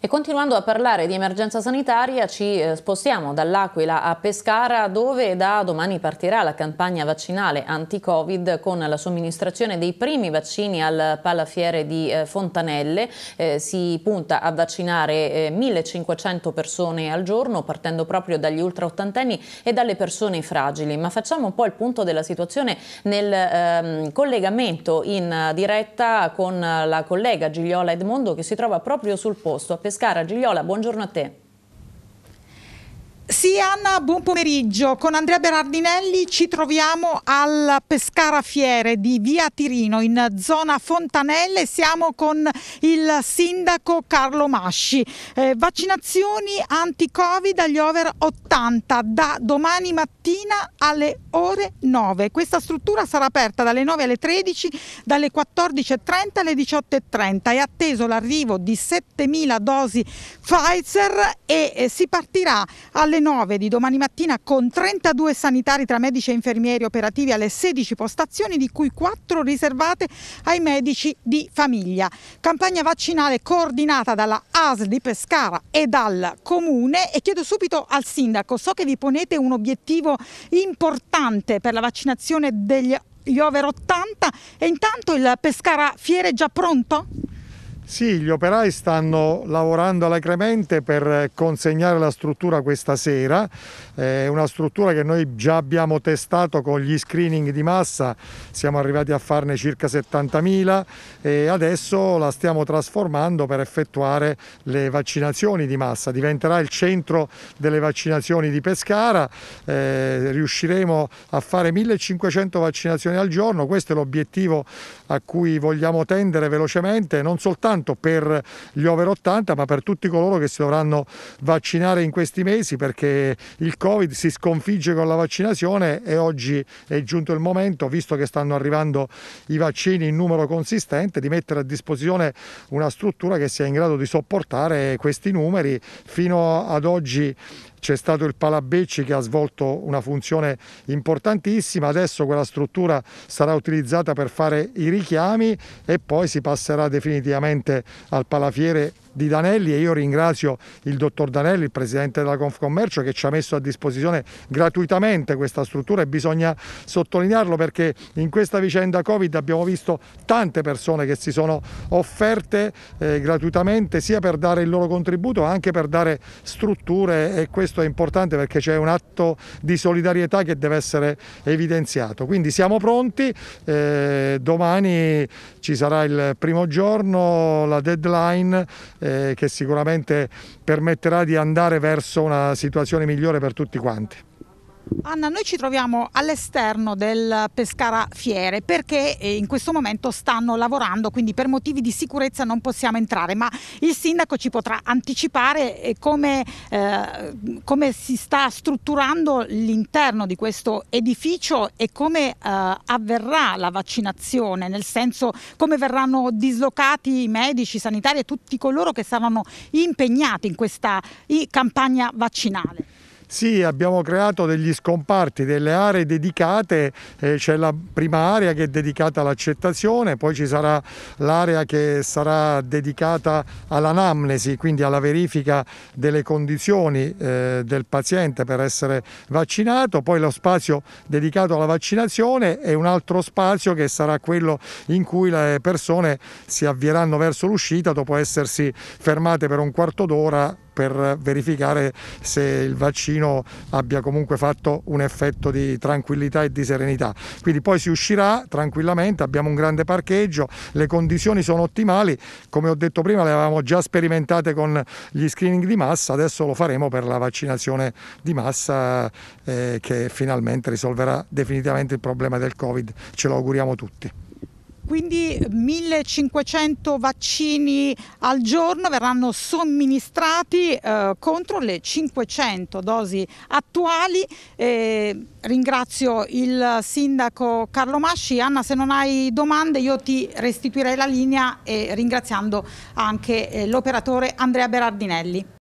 E continuando a parlare di emergenza sanitaria ci eh, spostiamo dall'Aquila a Pescara dove da domani partirà la campagna vaccinale anti-Covid con la somministrazione dei primi vaccini al palafiere di eh, Fontanelle. Eh, si punta a vaccinare 1500 eh, persone al giorno partendo proprio dagli ultraottantenni e dalle persone fragili. Ma facciamo un po' il punto della situazione nel ehm, collegamento in diretta con la collega Gigliola Edmondo che si trova proprio sul posto a Pescara. Gigliola, buongiorno a te. Sì Anna, buon pomeriggio. Con Andrea Berardinelli ci troviamo al Pescara Fiere di Via Tirino in zona Fontanelle. Siamo con il sindaco Carlo Masci. Eh, vaccinazioni anti-Covid agli over 80 da domani mattina alle ore 9. Questa struttura sarà aperta dalle 9 alle 13, dalle 14.30 alle 18.30. È atteso l'arrivo di 7.000 dosi Pfizer e eh, si partirà alle alle 9 di domani mattina con 32 sanitari tra medici e infermieri operativi alle 16 postazioni, di cui 4 riservate ai medici di famiglia. Campagna vaccinale coordinata dalla ASL di Pescara e dal Comune e chiedo subito al Sindaco, so che vi ponete un obiettivo importante per la vaccinazione degli over 80 e intanto il Pescara Fiere è già pronto? Sì, gli operai stanno lavorando alacremente per consegnare la struttura questa sera, è una struttura che noi già abbiamo testato con gli screening di massa, siamo arrivati a farne circa 70.000 e adesso la stiamo trasformando per effettuare le vaccinazioni di massa, diventerà il centro delle vaccinazioni di Pescara, eh, riusciremo a fare 1500 vaccinazioni al giorno, questo è l'obiettivo a cui vogliamo tendere velocemente, non soltanto soltanto per gli over 80 ma per tutti coloro che si dovranno vaccinare in questi mesi perché il Covid si sconfigge con la vaccinazione e oggi è giunto il momento, visto che stanno arrivando i vaccini in numero consistente, di mettere a disposizione una struttura che sia in grado di sopportare questi numeri. Fino ad oggi c'è stato il Palabecci che ha svolto una funzione importantissima, adesso quella struttura sarà utilizzata per fare i richiami e poi si passerà definitivamente al palafiere di Danelli e io ringrazio il dottor Danelli, il presidente della Confcommercio che ci ha messo a disposizione gratuitamente questa struttura e bisogna sottolinearlo perché in questa vicenda Covid abbiamo visto tante persone che si sono offerte eh, gratuitamente sia per dare il loro contributo anche per dare strutture e questo è importante perché c'è un atto di solidarietà che deve essere evidenziato. Quindi siamo pronti, eh, domani ci sarà il primo giorno, la deadline. Eh, eh, che sicuramente permetterà di andare verso una situazione migliore per tutti quanti. Anna, noi ci troviamo all'esterno del Pescara Fiere perché eh, in questo momento stanno lavorando, quindi per motivi di sicurezza non possiamo entrare, ma il sindaco ci potrà anticipare eh, come, eh, come si sta strutturando l'interno di questo edificio e come eh, avverrà la vaccinazione, nel senso come verranno dislocati i medici, i sanitari e tutti coloro che saranno impegnati in questa campagna vaccinale. Sì, abbiamo creato degli scomparti, delle aree dedicate, eh, c'è la prima area che è dedicata all'accettazione, poi ci sarà l'area che sarà dedicata all'anamnesi, quindi alla verifica delle condizioni eh, del paziente per essere vaccinato, poi lo spazio dedicato alla vaccinazione e un altro spazio che sarà quello in cui le persone si avvieranno verso l'uscita dopo essersi fermate per un quarto d'ora per verificare se il vaccino abbia comunque fatto un effetto di tranquillità e di serenità. Quindi poi si uscirà tranquillamente, abbiamo un grande parcheggio, le condizioni sono ottimali, come ho detto prima le avevamo già sperimentate con gli screening di massa, adesso lo faremo per la vaccinazione di massa eh, che finalmente risolverà definitivamente il problema del Covid, ce lo auguriamo tutti quindi 1500 vaccini al giorno verranno somministrati eh, contro le 500 dosi attuali. Eh, ringrazio il sindaco Carlo Masci. Anna, se non hai domande io ti restituirei la linea e ringraziando anche eh, l'operatore Andrea Berardinelli.